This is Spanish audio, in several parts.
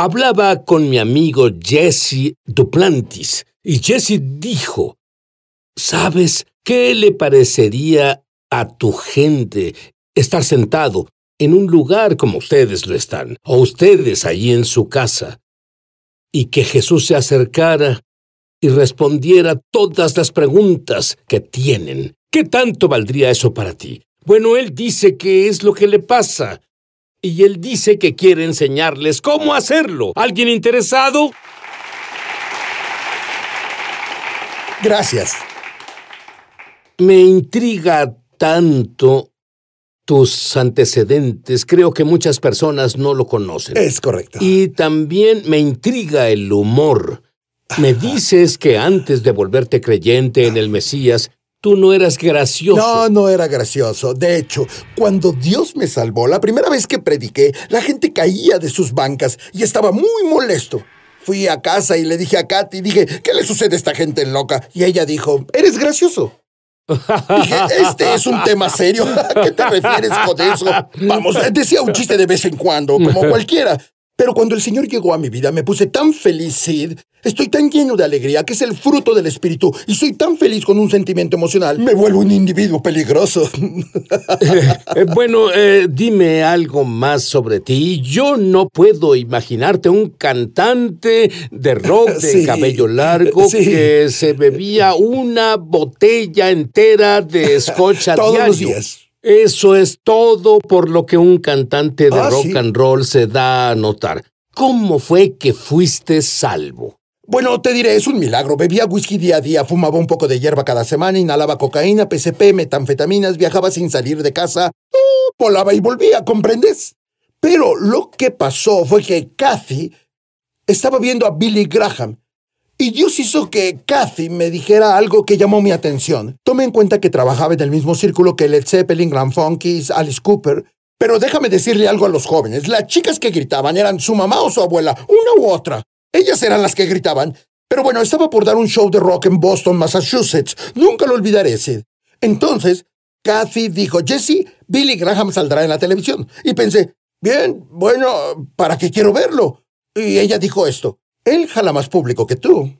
Hablaba con mi amigo Jesse Duplantis y Jesse dijo, ¿sabes qué le parecería a tu gente estar sentado en un lugar como ustedes lo están, o ustedes allí en su casa, y que Jesús se acercara y respondiera todas las preguntas que tienen. ¿Qué tanto valdría eso para ti? Bueno, él dice que es lo que le pasa y él dice que quiere enseñarles cómo hacerlo. ¿Alguien interesado? Gracias. Me intriga tanto tus antecedentes. Creo que muchas personas no lo conocen. Es correcto. Y también me intriga el humor. Me dices que antes de volverte creyente en el Mesías, Tú no eras gracioso. No, no era gracioso. De hecho, cuando Dios me salvó, la primera vez que prediqué, la gente caía de sus bancas y estaba muy molesto. Fui a casa y le dije a Katy, dije, ¿qué le sucede a esta gente loca? Y ella dijo, eres gracioso. Dije, este es un tema serio. ¿A qué te refieres con eso? Vamos, decía un chiste de vez en cuando, como cualquiera. Pero cuando el Señor llegó a mi vida, me puse tan feliz, Estoy tan lleno de alegría que es el fruto del espíritu y soy tan feliz con un sentimiento emocional. Me vuelvo un individuo peligroso. Eh, eh, bueno, eh, dime algo más sobre ti. Yo no puedo imaginarte un cantante de rock de cabello largo que se bebía una botella entera de scotch a Todos diario. Eso es todo por lo que un cantante de ah, rock and roll se da a notar. ¿Cómo fue que fuiste salvo? Bueno, te diré, es un milagro. Bebía whisky día a día, fumaba un poco de hierba cada semana, inhalaba cocaína, PCP, metanfetaminas, viajaba sin salir de casa, ¡uh! volaba y volvía, ¿comprendes? Pero lo que pasó fue que Kathy estaba viendo a Billy Graham. Y Dios hizo que Kathy me dijera algo que llamó mi atención. Tome en cuenta que trabajaba en el mismo círculo que Led Zeppelin, Grand Funkies, Alice Cooper. Pero déjame decirle algo a los jóvenes. Las chicas que gritaban eran su mamá o su abuela, una u otra. Ellas eran las que gritaban. Pero bueno, estaba por dar un show de rock en Boston, Massachusetts. Nunca lo olvidaré, Sid. Entonces, Kathy dijo, Jesse, Billy Graham saldrá en la televisión. Y pensé, bien, bueno, ¿para qué quiero verlo? Y ella dijo esto, él jala más público que tú.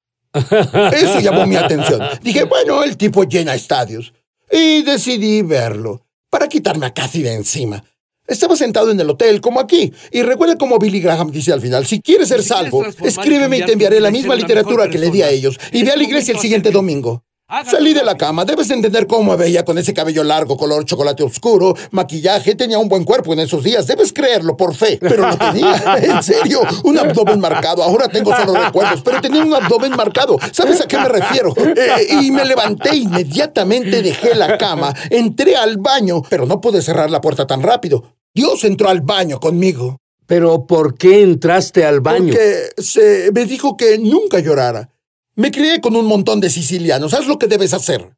Eso llamó mi atención. Dije, bueno, el tipo llena estadios. Y decidí verlo, para quitarme a Kathy de encima. Estaba sentado en el hotel, como aquí. Y recuerda como Billy Graham dice al final, si quieres ser salvo, escríbeme y te enviaré la misma literatura que le di a ellos. Y ve a la iglesia el siguiente domingo. Salí de la cama. Debes entender cómo me veía con ese cabello largo, color chocolate oscuro, maquillaje. Tenía un buen cuerpo en esos días. Debes creerlo, por fe. Pero lo tenía. En serio. Un abdomen marcado. Ahora tengo solo recuerdos, pero tenía un abdomen marcado. ¿Sabes a qué me refiero? Eh, y me levanté inmediatamente, dejé la cama, entré al baño, pero no pude cerrar la puerta tan rápido. Dios entró al baño conmigo. ¿Pero por qué entraste al baño? Porque me dijo que nunca llorara. Me crié con un montón de sicilianos, haz lo que debes hacer.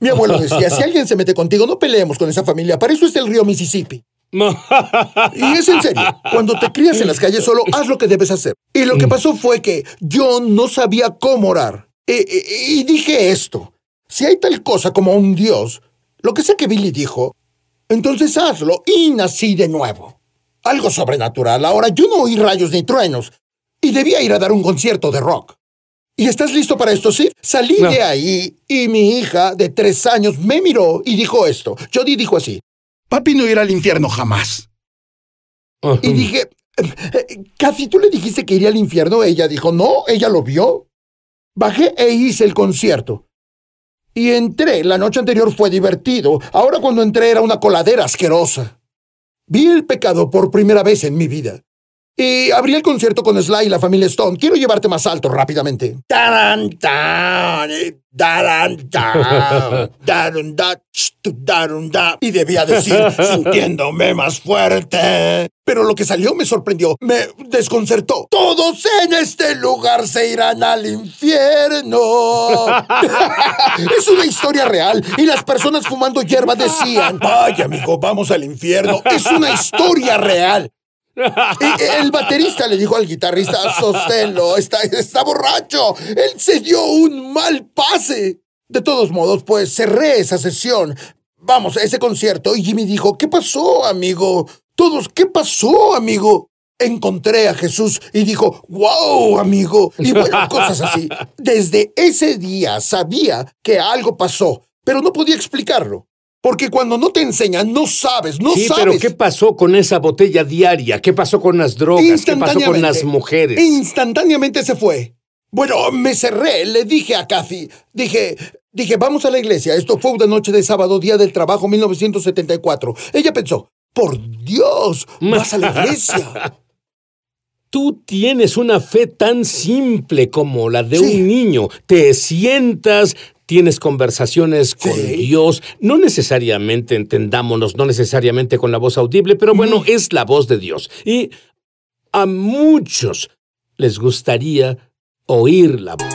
Mi abuelo decía, si alguien se mete contigo, no peleemos con esa familia, para eso es el río Mississippi. y es en serio, cuando te crías en las calles solo haz lo que debes hacer. Y lo que mm. pasó fue que yo no sabía cómo orar. E, e, y, dije esto, si hay tal cosa como un Dios, lo que sé que Billy dijo, entonces hazlo y nací de nuevo. Algo sobrenatural, ahora yo no oí rayos ni truenos y debía ir a dar un concierto de rock. ¿Y estás listo para esto, ¿sí? Salí de ahí y mi hija de tres años me miró y dijo esto. Jody dijo así. Papi no irá al infierno jamás. Ah. Y dije, casi tú le dijiste que iría al infierno. Ella dijo, no, ella lo vio. Bajé e hice el concierto. Y entré. La noche anterior fue divertido. Ahora cuando entré era una coladera asquerosa. Vi el pecado por primera vez en mi vida. Y abrí el concierto con Sly y la familia Stone. Quiero llevarte más alto rápidamente. Y debía decir, sintiéndome más fuerte. Pero lo que salió me sorprendió, me desconcertó. Todos en este lugar se irán al infierno. es una historia real y las personas fumando hierba decían, vaya amigo, vamos al infierno. Es una historia real. El baterista le dijo al guitarrista, sosténlo, está, está borracho, él se dio un mal pase. De todos modos, pues cerré esa sesión, vamos, a ese concierto, y Jimmy dijo, ¿qué pasó, amigo? Todos, ¿qué pasó, amigo? Encontré a Jesús y dijo, wow, amigo, y bueno, cosas así. Desde ese día sabía que algo pasó, pero no podía explicarlo. Porque cuando no te enseñan, no sabes, no sí, sabes. Pero ¿qué pasó con esa botella diaria? ¿Qué pasó con las drogas? ¿Qué pasó con las mujeres? Instantáneamente se fue. Bueno, me cerré, le dije a Kathy, dije, dije, vamos a la iglesia. Esto fue una noche de sábado, día del trabajo, 1974. Ella pensó, por Dios, vas a la iglesia. Tú tienes una fe tan simple como la de un niño. Te sientas, tienes conversaciones con Dios, no necesariamente entendámonos, no necesariamente con la voz audible, pero bueno, es la voz de Dios. Y a muchos les gustaría oír la voz.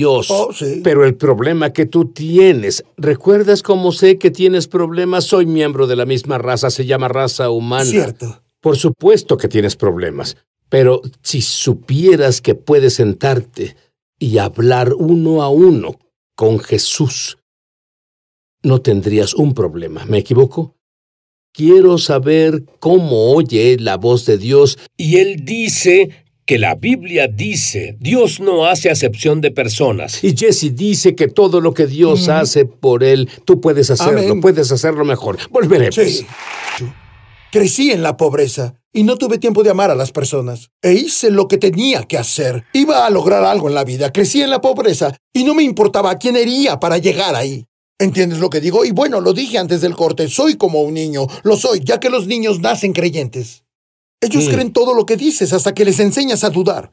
Dios. Oh, pero el problema que tú tienes, ¿recuerdas cómo sé que tienes problemas? Soy miembro de la misma raza, se llama raza humana. Cierto. Por supuesto que tienes problemas, pero si supieras que puedes sentarte y hablar uno a uno con Jesús, no tendrías un problema. ¿Me equivoco? Quiero saber cómo oye la voz de Dios y Él dice que la Biblia dice, Dios no hace acepción de personas. Y Jesse dice que todo lo que Dios hace por él, tú puedes hacerlo, puedes hacerlo mejor. Volveremos. Crecí en la pobreza y no tuve tiempo de amar a las personas. E hice lo que tenía que hacer. Iba a lograr algo en la vida. Crecí en la pobreza y no me importaba a quién hería para llegar ahí. ¿Entiendes lo que digo? Y bueno, lo dije antes del corte, soy como un niño, lo soy, ya que los niños nacen creyentes. Ellos mm. creen todo lo que dices hasta que les enseñas a dudar.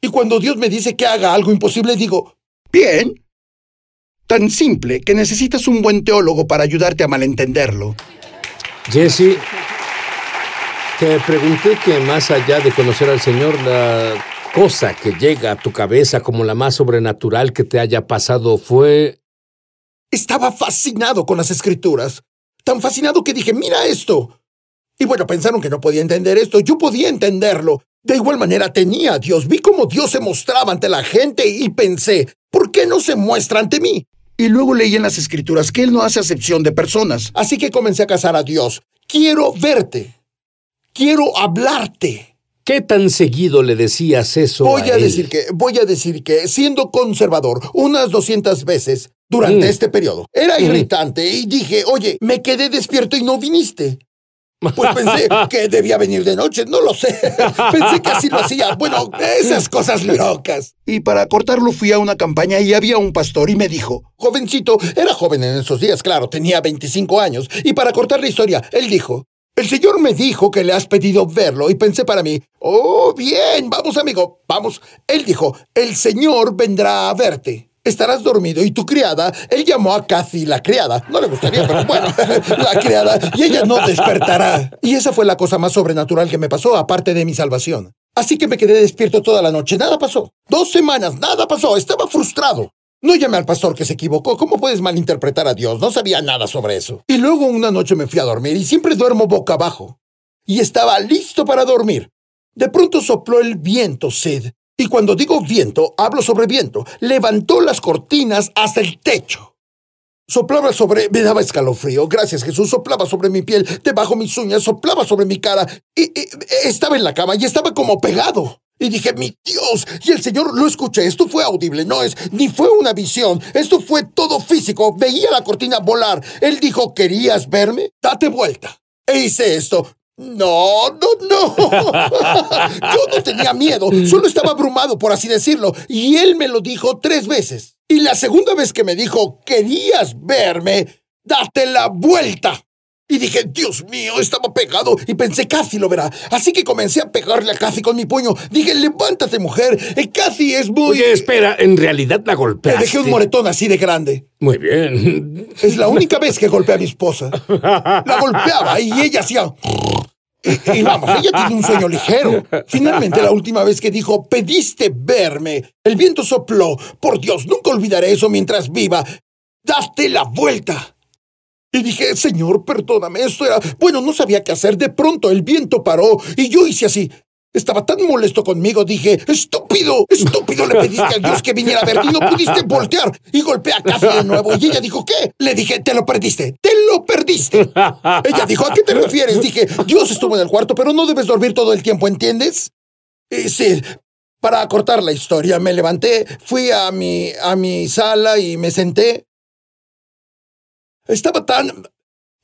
Y cuando Dios me dice que haga algo imposible, digo, bien. Tan simple que necesitas un buen teólogo para ayudarte a malentenderlo. Jesse, te pregunté que más allá de conocer al Señor, la cosa que llega a tu cabeza como la más sobrenatural que te haya pasado fue... Estaba fascinado con las escrituras. Tan fascinado que dije, mira esto. Y bueno, pensaron que no podía entender esto. Yo podía entenderlo. De igual manera tenía a Dios. Vi cómo Dios se mostraba ante la gente y pensé, ¿por qué no se muestra ante mí? Y luego leí en las escrituras que Él no hace acepción de personas. Así que comencé a casar a Dios. Quiero verte. Quiero hablarte. ¿Qué tan seguido le decías eso? Voy a, decir que, voy a decir que, siendo conservador, unas 200 veces durante mm. este periodo, era irritante y dije, oye, me quedé despierto y no viniste. Pues pensé que debía venir de noche, no lo sé. Pensé que así lo hacía. Bueno, esas cosas locas. Y para cortarlo fui a una campaña y había un pastor y me dijo, jovencito, era joven en esos días, claro, tenía 25 años. Y para cortar la historia, él dijo, el señor me dijo que le has pedido verlo y pensé para mí, oh, bien, vamos amigo, vamos. Él dijo, el señor vendrá a verte. Estarás dormido y tu criada, él llamó a Kathy la criada, no le gustaría, pero bueno, la criada, y ella no despertará. Y esa fue la cosa más sobrenatural que me pasó, aparte de mi salvación. Así que me quedé despierto toda la noche, nada pasó. Dos semanas, nada pasó, estaba frustrado. No llamé al pastor que se equivocó. ¿Cómo puedes malinterpretar a Dios? No sabía nada sobre eso. Y luego una noche me fui a dormir y siempre duermo boca abajo. Y estaba listo para dormir. De pronto sopló el viento, Sid, y cuando digo viento, hablo sobre viento. Levantó las cortinas hasta el techo. Soplaba sobre... Me daba escalofrío. Gracias, Jesús. Soplaba sobre mi piel, debajo mis uñas, soplaba sobre mi cara. Y, estaba en la cama y estaba como pegado. Y dije, mi Dios, y el Señor lo escuché, esto fue audible, no es, ni fue una visión, esto fue todo físico, veía la cortina volar. Él dijo, ¿querías verme? Date vuelta. E hice esto, no, no, no. Yo no tenía miedo, solo estaba abrumado, por así decirlo, y él me lo dijo tres veces. Y la segunda vez que me dijo, querías verme, date la vuelta. Y dije, Dios mío, estaba pegado y pensé, Casi lo verá. Así que comencé a pegarle a Casi con mi puño. Dije, levántate, mujer. Eh, casi es muy... espera, en realidad la golpeaste. Le dejé un moretón así de grande. Muy bien. Es la única vez que golpeé a mi esposa. La golpeaba y ella hacía... y, vamos, ella tiene un sueño ligero. Finalmente, la última vez que dijo, pediste verme. El viento sopló. Por Dios, nunca olvidaré eso mientras viva. Daste la vuelta. Y dije, Señor, perdóname, esto era... Bueno, no sabía qué hacer. De pronto el viento paró y yo hice así. Estaba tan molesto conmigo, dije, estúpido, estúpido, le pediste a Dios que viniera a ver y no pudiste voltear. Y golpeé a casa de nuevo. Y ella dijo, ¿qué? Le dije, te lo perdiste, te lo perdiste. Ella dijo, ¿a qué te refieres? Dije, Dios estuvo en el cuarto, pero no debes dormir todo el tiempo, ¿entiendes? Y sí, para acortar la historia, me levanté, fui a mi, a mi sala y me senté. Estaba tan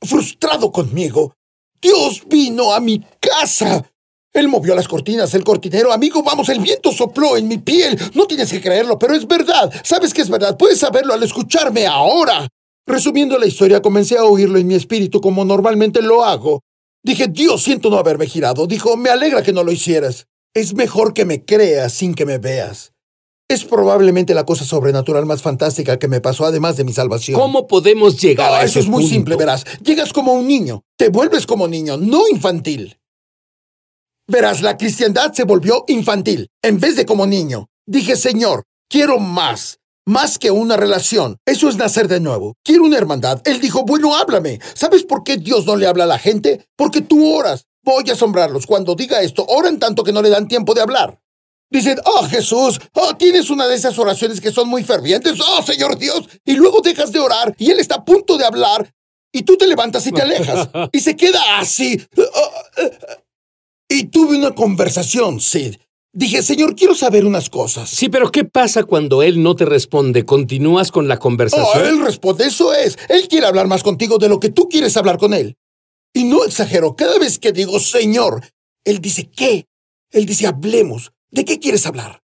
frustrado conmigo. Dios vino a mi casa. Él movió las cortinas, el cortinero. Amigo, vamos, el viento sopló en mi piel. No tienes que creerlo, pero es verdad. Sabes que es verdad. Puedes saberlo al escucharme ahora. Resumiendo la historia, comencé a oírlo en mi espíritu como normalmente lo hago. Dije, Dios, siento no haberme girado. Dijo, me alegra que no lo hicieras. Es mejor que me creas sin que me veas. Es probablemente la cosa sobrenatural más fantástica que me pasó, además de mi salvación. ¿Cómo podemos llegar a eso? es muy simple, verás. Llegas como un niño, te vuelves como niño, no infantil. Verás, la cristiandad se volvió infantil, en vez de como niño. Dije, Señor, quiero más. Más que una relación. Eso es nacer de nuevo. Quiero una hermandad. Él dijo, bueno, háblame. ¿Sabes por qué Dios no le habla a la gente? Porque tú oras. Voy a asombrarlos. Cuando diga esto, oran tanto que no le dan tiempo de hablar. Dicen, oh Jesús, oh tienes una de esas oraciones que son muy fervientes, oh Señor Dios, y luego dejas de orar y Él está a punto de hablar y tú te levantas y te alejas y se queda así. Y tuve una conversación, Sid. Dije, Señor, quiero saber unas cosas. Sí, pero ¿qué pasa cuando Él no te responde? ¿Continúas con la conversación? Oh, él responde, eso es. Él quiere hablar más contigo de lo que tú quieres hablar con Él. Y no exagero, cada vez que digo Señor, Él dice, ¿qué? Él dice, hablemos. ¿De qué quieres hablar?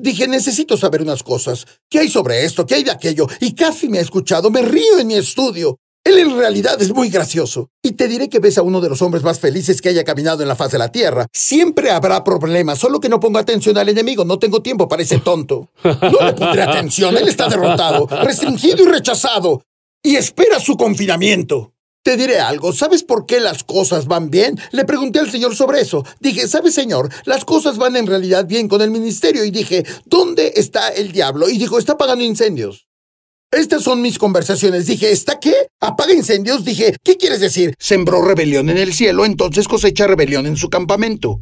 Dije, necesito saber unas cosas. ¿Qué hay sobre esto? ¿Qué hay de aquello? Y casi me ha escuchado, me río en mi estudio. Él en realidad es muy gracioso. Y te diré que ves a uno de los hombres más felices que haya caminado en la faz de la Tierra. Siempre habrá problemas, solo que no pongo atención al enemigo. No tengo tiempo para ese tonto. No le pondré atención. Él está derrotado, restringido y rechazado. Y espera su confinamiento. Te diré algo, ¿sabes por qué las cosas van bien? Le pregunté al señor sobre eso. Dije, ¿sabes, señor? Las cosas van en realidad bien con el ministerio. Y dije, ¿dónde está el diablo? Y dijo, está apagando incendios. Estas son mis conversaciones. Dije, ¿está qué? ¿Apaga incendios? Dije, ¿qué quieres decir? Sembró rebelión en el cielo, entonces cosecha rebelión en su campamento.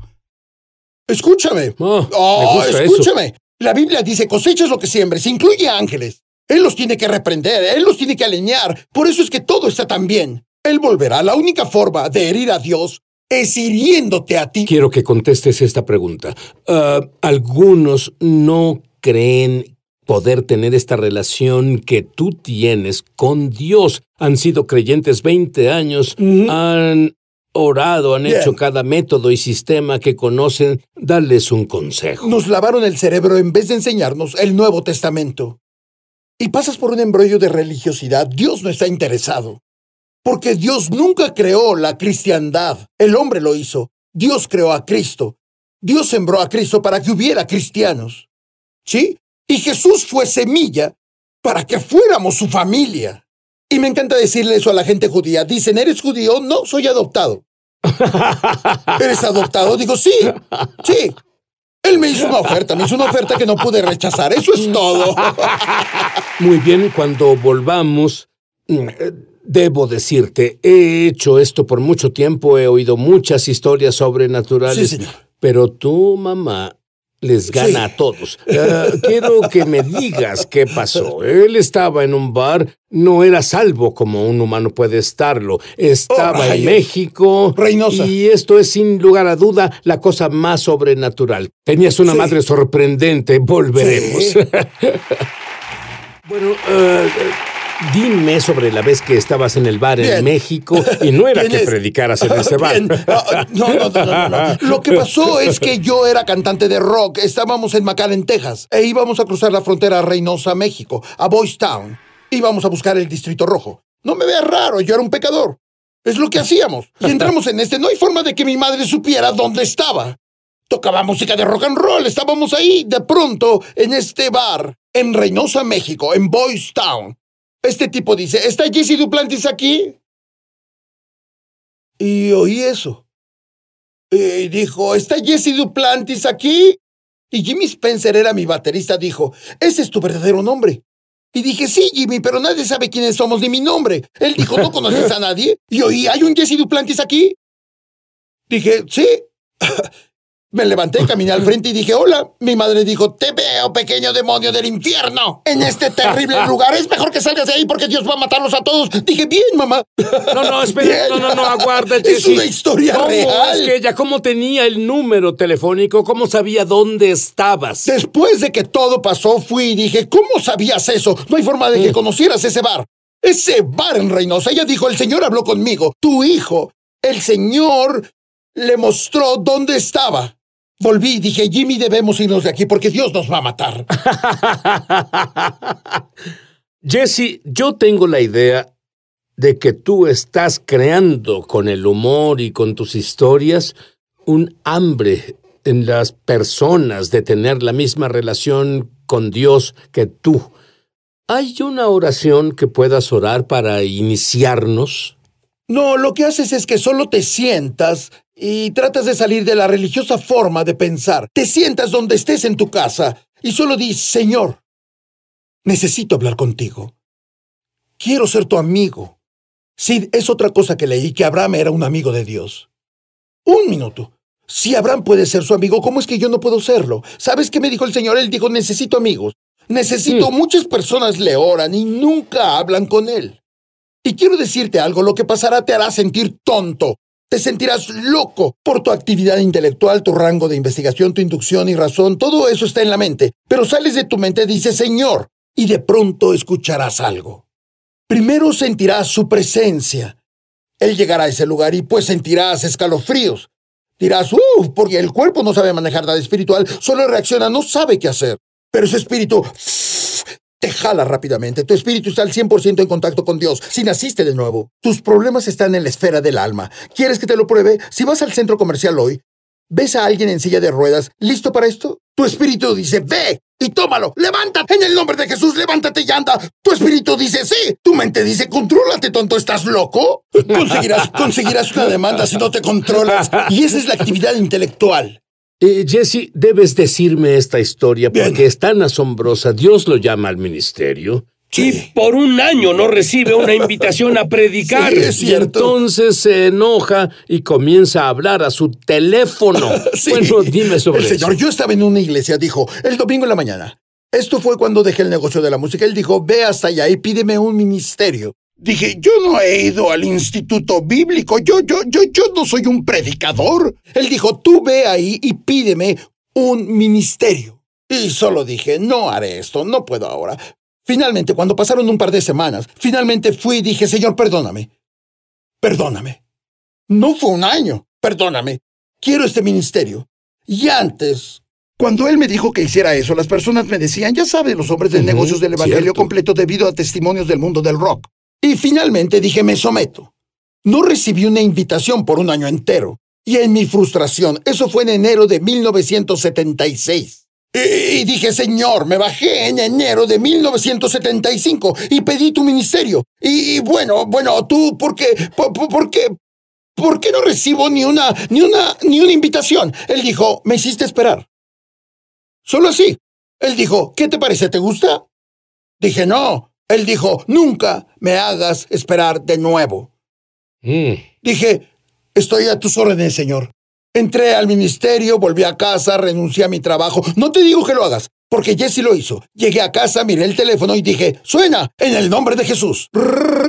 Escúchame. Ah, oh, escúchame. La Biblia dice cosechas lo que siembres, incluye ángeles. Él los tiene que reprender, Él los tiene que aleñar, Por eso es que todo está tan bien. Él volverá. La única forma de herir a Dios es hiriéndote a ti. Quiero que contestes esta pregunta. Ah, algunos no creen poder tener esta relación que tú tienes con Dios. Han sido creyentes 20 años, han orado, han hecho cada método y sistema que conocen. Dales un consejo. Nos lavaron el cerebro en vez de enseñarnos el Nuevo Testamento y pasas por un embrollo de religiosidad, Dios no está interesado. Porque Dios nunca creó la cristiandad, el hombre lo hizo, Dios creó a Cristo, Dios sembró a Cristo para que hubiera cristianos. ¿Sí? Y Jesús fue semilla para que fuéramos su familia. Y me encanta decirle eso a la gente judía. Dicen, ¿eres judío? No, soy adoptado. ¿Eres adoptado? Digo, sí, sí. Él me hizo una oferta, me hizo una oferta que no pude rechazar. Eso es todo. Muy bien, cuando volvamos, mm, eh, debo decirte, he hecho esto por mucho tiempo, he oído muchas historias sobrenaturales. Pero tu mamá les gana a todos. Eh, quiero que me digas qué pasó. Él estaba en un bar, no era salvo como un humano puede estarlo. Estaba en México. Reynosa. Y esto es sin lugar a duda la cosa más sobrenatural. Tenías una madre sorprendente. Volveremos. bueno, eh, Dime sobre la vez que estabas en el bar en México y no era que predicaras en ese bar. No no, no, Lo que pasó es que yo era cantante de rock. Estábamos en McAllen, Texas, e íbamos a cruzar la frontera a Reynosa, México, a Boys Town. Íbamos a buscar el Distrito Rojo. No me veas raro, yo era un pecador. Es lo que hacíamos. Y entramos en este. No hay forma de que mi madre supiera dónde estaba. Tocaba música de rock and roll, estábamos ahí, de pronto, en este bar, en Reynosa, México, en Boys Town. Este tipo dice, ¿está Jesse Duplantis aquí? Y oí eso. Y dijo, ¿está Jesse Duplantis aquí? Y Jimmy Spencer era mi baterista, dijo, ese es tu verdadero nombre. Y dije, sí, Jimmy, pero nadie sabe quiénes somos ni mi nombre. Él dijo, ¿no conoces a nadie? Y oí, ¿hay un Jesse Duplantis aquí? Dije, sí. Me levanté, caminé al frente y dije, hola. Mi madre dijo, te veo, pequeño demonio del infierno. En este terrible lugar es mejor que salgas de ahí porque Dios va a matarlos a todos. Dije, bien, mamá. No, no, espera, no, no, no, aguárdate. Es una historia ¿Cómo real. Es que ella, ¿cómo tenía el número telefónico? ¿Cómo sabía dónde estabas? Después de que todo pasó, fui y dije, ¿cómo sabías eso? No hay forma de que mm. conocieras ese bar. Ese bar en Reynosa. Ella dijo, el señor habló conmigo, tu hijo. El señor le mostró dónde estaba. Volví y dije, Jimmy, debemos irnos de aquí porque Dios nos va a matar. Jesse, yo tengo la idea de que tú estás creando con el humor y con tus historias un hambre en las personas de tener la misma relación con Dios que tú. ¿Hay una oración que puedas orar para iniciarnos? No, lo que haces es que solo te sientas y tratas de salir de la religiosa forma de pensar. Te sientas donde estés en tu casa y solo di, Señor, necesito hablar contigo. Quiero ser tu amigo. Sid es otra cosa que leí, que Abraham era un amigo de Dios. Un minuto. Si Abraham puede ser su amigo, ¿cómo es que yo no puedo serlo? ¿Sabes qué me dijo el Señor? Él dijo, necesito amigos. Necesito, hmm. muchas personas le oran y nunca hablan con él. Y quiero decirte algo, lo que pasará te hará sentir tonto. Te sentirás loco por tu actividad intelectual, tu rango de investigación, tu inducción y razón. Todo eso está en la mente. Pero sales de tu mente, dices Señor, y de pronto escucharás algo. Primero sentirás su presencia. Él llegará a ese lugar y pues sentirás escalofríos. Dirás, uff, porque el cuerpo no sabe manejar nada espiritual, solo reacciona, no sabe qué hacer. Pero su espíritu te jala rápidamente. Tu espíritu está al 100% en contacto con Dios, si naciste de nuevo. Tus problemas están en la esfera del alma. ¿Quieres que te lo pruebe? Si vas al centro comercial hoy, ¿ves a alguien en silla de ruedas listo para esto? Tu espíritu dice, ve y tómalo, levántate. En el nombre de Jesús, levántate y anda. Tu espíritu dice, sí. Tu mente dice, contrólate, tonto, ¿estás loco? Conseguirás, conseguirás una demanda si no te controlas. Y esa es la actividad intelectual. Eh, Jesse, debes decirme esta historia porque es tan asombrosa. Dios lo llama al ministerio. Y por un año no recibe una invitación a predicar. Y entonces se enoja y comienza a hablar a su teléfono. Bueno, dime sobre El señor, yo estaba en una iglesia, dijo, el domingo en la mañana. Esto fue cuando dejé el negocio de la música. Él dijo, ve hasta allá y pídeme un ministerio. Dije, yo no he ido al instituto bíblico, yo, yo, yo, yo no soy un predicador. Él dijo, tú ve ahí y pídeme un ministerio. Y solo dije, no haré esto, no puedo ahora. Finalmente, cuando pasaron un par de semanas, finalmente fui y dije, Señor, perdóname. Perdóname. No fue un año, perdóname. Quiero este ministerio. Y antes, cuando él me dijo que hiciera eso, las personas me decían, ya sabes, los hombres de negocios del Evangelio completo debido a testimonios del mundo del rock. Y finalmente dije, me someto. No recibí una invitación por un año entero. Y en mi frustración, eso fue en enero de 1976. Y, dije, Señor, me bajé en enero de 1975 y pedí tu ministerio. Y, bueno, bueno, tú, ¿por qué? ¿Por, por, qué? por qué por qué no recibo ni una, ni una, ni una invitación? Él dijo, me hiciste esperar. Solo así. Él dijo, ¿qué te parece? ¿Te gusta? Dije, no, él dijo, nunca me hagas esperar de nuevo. Mm. Dije, estoy a tus órdenes, Señor. Entré al ministerio, volví a casa, renuncié a mi trabajo. No te digo que lo hagas, porque Jesse lo hizo. Llegué a casa, miré el teléfono y dije, suena, en el nombre de Jesús.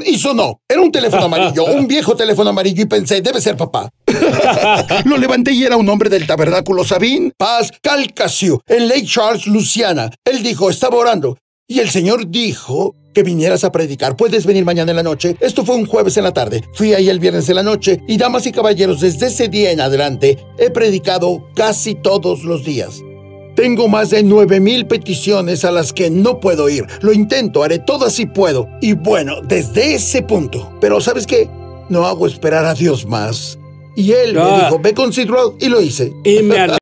y sonó. Era un teléfono amarillo, un viejo teléfono amarillo y pensé, debe ser papá. lo levanté y era un hombre del tabernáculo Sabín, Paz, Calcasio, en Lake Charles, Luciana. Él dijo, estaba orando. Y el Señor dijo, que vinieras a predicar. Puedes venir mañana en la noche. Esto fue un jueves en la tarde. Fui ahí el viernes en la noche y damas y caballeros, desde ese día en adelante he predicado casi todos los días. Tengo más de mil peticiones a las que no puedo ir. Lo intento, haré todas si puedo. Y bueno, desde ese punto. Pero ¿sabes qué? No hago esperar a Dios más. Y él me ah. dijo, ve con Roth y lo hice.